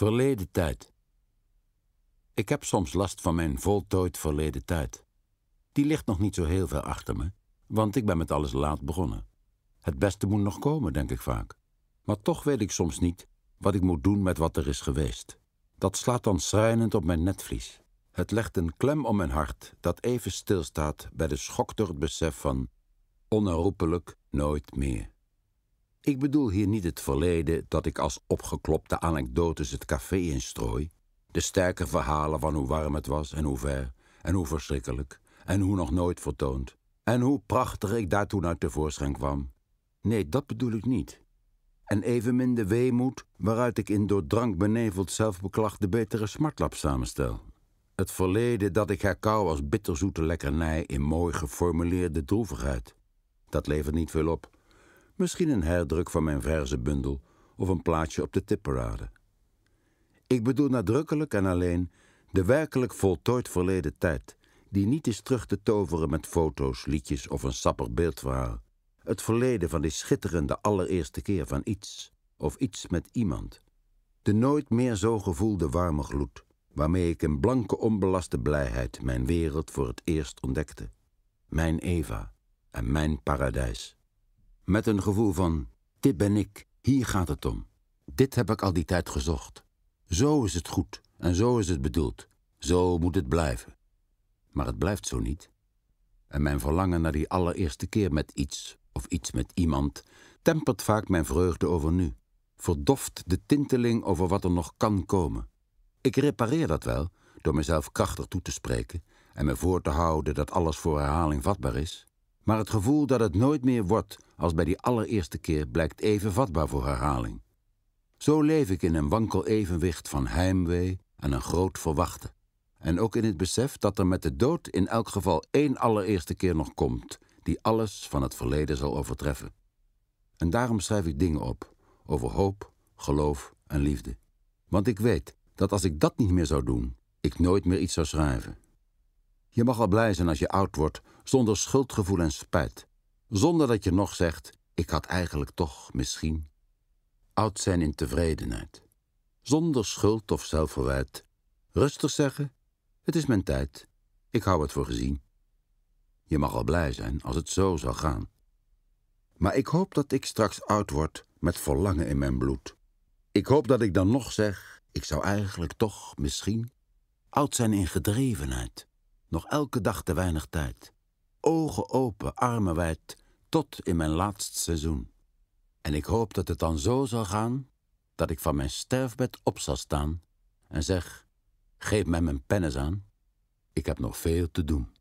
Verleden tijd. Ik heb soms last van mijn voltooid verleden tijd. Die ligt nog niet zo heel veel achter me, want ik ben met alles laat begonnen. Het beste moet nog komen, denk ik vaak. Maar toch weet ik soms niet wat ik moet doen met wat er is geweest. Dat slaat dan schrijnend op mijn netvlies. Het legt een klem om mijn hart dat even stilstaat bij de schok door het besef van onherroepelijk nooit meer. Ik bedoel hier niet het verleden dat ik als opgeklopte anekdotes het café instrooi. De sterke verhalen van hoe warm het was en hoe ver, en hoe verschrikkelijk, en hoe nog nooit vertoond, en hoe prachtig ik daartoe naar tevoorschijn kwam. Nee, dat bedoel ik niet. En evenmin de weemoed waaruit ik in door drank beneveld zelfbeklacht de betere smartlap samenstel. Het verleden dat ik herkauw als bitterzoete lekkernij in mooi geformuleerde droevigheid. Dat levert niet veel op. Misschien een herdruk van mijn verzenbundel of een plaatje op de tipparade. Ik bedoel nadrukkelijk en alleen de werkelijk voltooid verleden tijd, die niet is terug te toveren met foto's, liedjes of een sapper beeldverhaal. Het verleden van die schitterende allereerste keer van iets, of iets met iemand. De nooit meer zo gevoelde warme gloed, waarmee ik in blanke onbelaste blijheid mijn wereld voor het eerst ontdekte. Mijn Eva en mijn paradijs. Met een gevoel van, dit ben ik, hier gaat het om. Dit heb ik al die tijd gezocht. Zo is het goed en zo is het bedoeld. Zo moet het blijven. Maar het blijft zo niet. En mijn verlangen naar die allereerste keer met iets of iets met iemand tempert vaak mijn vreugde over nu. Verdoft de tinteling over wat er nog kan komen. Ik repareer dat wel door mezelf krachtig toe te spreken en me voor te houden dat alles voor herhaling vatbaar is. Maar het gevoel dat het nooit meer wordt als bij die allereerste keer blijkt even vatbaar voor herhaling. Zo leef ik in een wankel evenwicht van heimwee en een groot verwachten. En ook in het besef dat er met de dood in elk geval één allereerste keer nog komt, die alles van het verleden zal overtreffen. En daarom schrijf ik dingen op, over hoop, geloof en liefde. Want ik weet dat als ik dat niet meer zou doen, ik nooit meer iets zou schrijven. Je mag al blij zijn als je oud wordt, zonder schuldgevoel en spijt zonder dat je nog zegt: Ik had eigenlijk toch misschien. Oud zijn in tevredenheid, zonder schuld of zelfverwijt. Rustig zeggen: Het is mijn tijd, ik hou het voor gezien. Je mag al blij zijn als het zo zou gaan. Maar ik hoop dat ik straks oud word met verlangen in mijn bloed. Ik hoop dat ik dan nog zeg: Ik zou eigenlijk toch misschien oud zijn in gedrevenheid, nog elke dag te weinig tijd. Ogen open, armen wijd, tot in mijn laatst seizoen. En ik hoop dat het dan zo zal gaan dat ik van mijn sterfbed op zal staan en zeg: Geef mij mijn pennis aan, ik heb nog veel te doen.